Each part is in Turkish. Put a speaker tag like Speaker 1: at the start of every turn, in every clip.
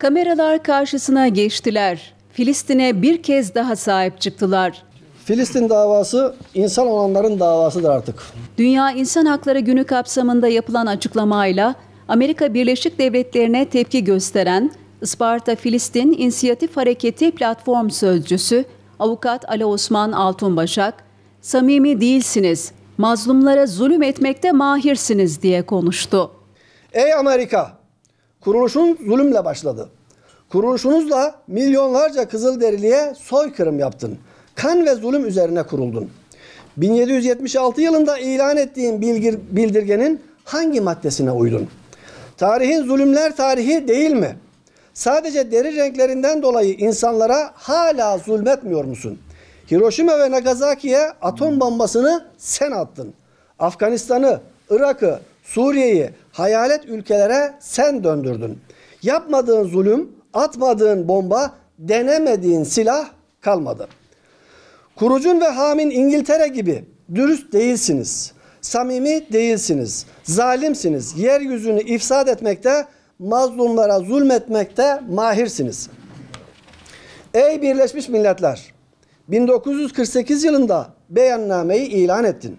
Speaker 1: Kameralar karşısına geçtiler. Filistin'e bir kez daha sahip çıktılar.
Speaker 2: Filistin davası insan olanların davasıdır artık.
Speaker 1: Dünya İnsan Hakları Günü kapsamında yapılan açıklamayla Amerika Birleşik Devletleri'ne tepki gösteren Isparta Filistin İnisiyatif Hareketi Platform Sözcüsü Avukat Ali Osman Altunbaşak, samimi değilsiniz, mazlumlara zulüm etmekte mahirsiniz diye konuştu.
Speaker 2: Ey Amerika! Kuruluşun zulümle başladı. Kuruluşunuzla milyonlarca Kızılderili'ye soykırım yaptın. Kan ve zulüm üzerine kuruldun. 1776 yılında ilan ettiğin bilgir, bildirgenin hangi maddesine uydun? Tarihin zulümler tarihi değil mi? Sadece deri renklerinden dolayı insanlara hala zulmetmiyor musun? Hiroşima ve Nagasaki'ye atom bombasını sen attın. Afganistan'ı, Irak'ı, Suriye'yi hayalet ülkelere sen döndürdün. Yapmadığın zulüm, atmadığın bomba, denemediğin silah kalmadı. Kurucun ve hamin İngiltere gibi dürüst değilsiniz. Samimi değilsiniz. Zalimsiniz. Yeryüzünü ifsad etmekte, mazlumlara zulmetmekte mahirsiniz. Ey Birleşmiş Milletler! 1948 yılında beyannameyi ilan ettin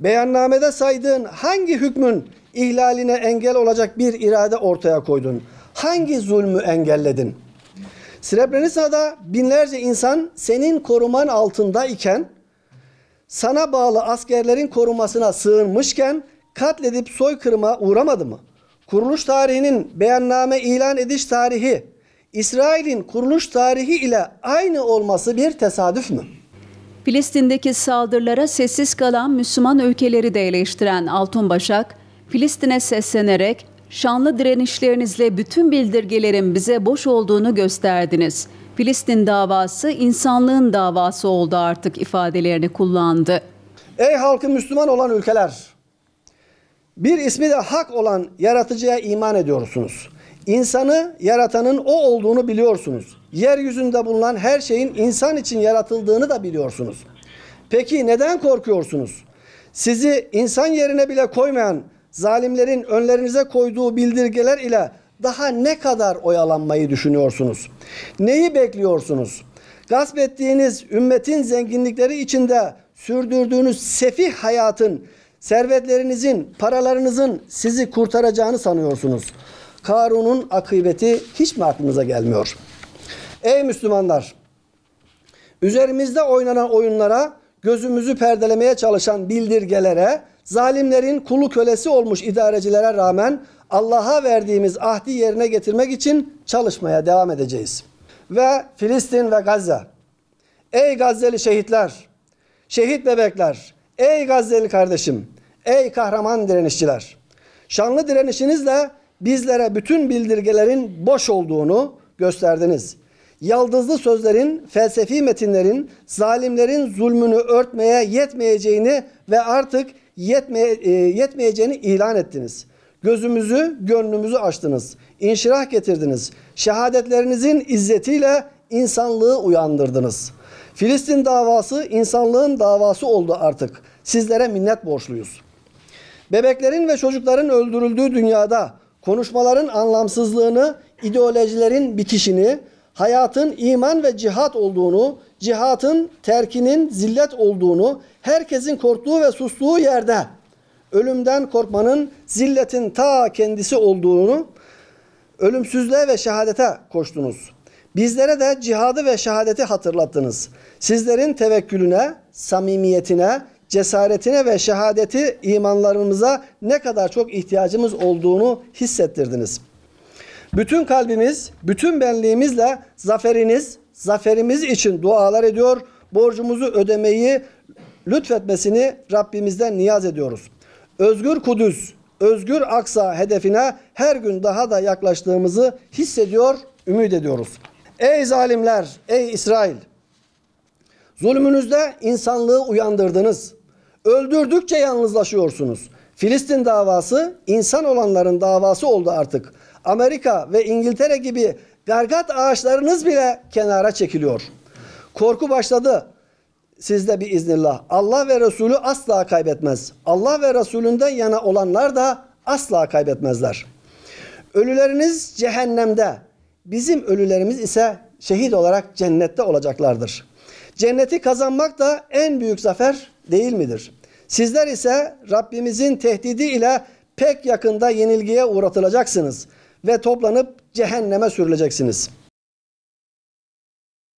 Speaker 2: beyannamede saydığın hangi hükmün ihlaline engel olacak bir irade ortaya koydun? Hangi zulmü engelledin? Srebrenica'da binlerce insan senin koruman altında iken sana bağlı askerlerin korumasına sığınmışken katledip soykırıma uğramadı mı? Kuruluş tarihinin beyanname ilan ediş tarihi İsrail'in kuruluş tarihi ile aynı olması bir
Speaker 1: tesadüf mü? Filistin'deki saldırılara sessiz kalan Müslüman ülkeleri de eleştiren Altun Başak, Filistin'e seslenerek şanlı direnişlerinizle bütün bildirgelerin bize boş olduğunu gösterdiniz. Filistin davası insanlığın davası oldu artık ifadelerini kullandı.
Speaker 2: Ey halkı Müslüman olan ülkeler! Bir ismi de hak olan yaratıcıya iman ediyorsunuz. İnsanı yaratanın o olduğunu biliyorsunuz. Yeryüzünde bulunan her şeyin insan için yaratıldığını da biliyorsunuz. Peki neden korkuyorsunuz? Sizi insan yerine bile koymayan zalimlerin önlerinize koyduğu bildirgeler ile daha ne kadar oyalanmayı düşünüyorsunuz? Neyi bekliyorsunuz? Gasp ettiğiniz ümmetin zenginlikleri içinde sürdürdüğünüz sefih hayatın, servetlerinizin, paralarınızın sizi kurtaracağını sanıyorsunuz. Karun'un akıbeti hiç mi aklınıza gelmiyor? Ey Müslümanlar! Üzerimizde oynanan oyunlara, gözümüzü perdelemeye çalışan bildirgelere, zalimlerin kulu kölesi olmuş idarecilere rağmen Allah'a verdiğimiz ahdi yerine getirmek için çalışmaya devam edeceğiz. Ve Filistin ve Gazze. Ey Gazze'li şehitler, şehit bebekler, ey Gazze'li kardeşim, ey kahraman direnişçiler. Şanlı direnişinizle bizlere bütün bildirgelerin boş olduğunu gösterdiniz. Yaldızlı sözlerin, felsefi metinlerin, zalimlerin zulmünü örtmeye yetmeyeceğini ve artık yetme, e, yetmeyeceğini ilan ettiniz. Gözümüzü, gönlümüzü açtınız. İnşirah getirdiniz. Şehadetlerinizin izzetiyle insanlığı uyandırdınız. Filistin davası insanlığın davası oldu artık. Sizlere minnet borçluyuz. Bebeklerin ve çocukların öldürüldüğü dünyada konuşmaların anlamsızlığını, ideolojilerin bitişini, hayatın iman ve cihat olduğunu, cihatın terkinin zillet olduğunu, herkesin korktuğu ve sustuğu yerde ölümden korkmanın zilletin ta kendisi olduğunu, ölümsüzlüğe ve şehadete koştunuz. Bizlere de cihadı ve şehadeti hatırlattınız. Sizlerin tevekkülüne, samimiyetine, cesaretine ve şehadeti imanlarımıza ne kadar çok ihtiyacımız olduğunu hissettirdiniz. Bütün kalbimiz, bütün benliğimizle zaferiniz, zaferimiz için dualar ediyor, borcumuzu ödemeyi lütfetmesini Rabbimizden niyaz ediyoruz. Özgür Kudüs, Özgür Aksa hedefine her gün daha da yaklaştığımızı hissediyor, ümit ediyoruz. Ey zalimler, ey İsrail! Zulmünüzde insanlığı uyandırdınız. Öldürdükçe yalnızlaşıyorsunuz. Filistin davası insan olanların davası oldu artık. Amerika ve İngiltere gibi gargat ağaçlarınız bile kenara çekiliyor. Korku başladı sizde bir iznillah. Allah ve Resulü asla kaybetmez. Allah ve Resulünden yana olanlar da asla kaybetmezler. Ölüleriniz cehennemde, bizim ölülerimiz ise şehit olarak cennette olacaklardır. Cenneti kazanmak da en büyük zafer değil midir? Sizler ise Rabbimizin tehdidi ile pek yakında yenilgiye uğratılacaksınız ve toplanıp cehenneme sürüleceksiniz.''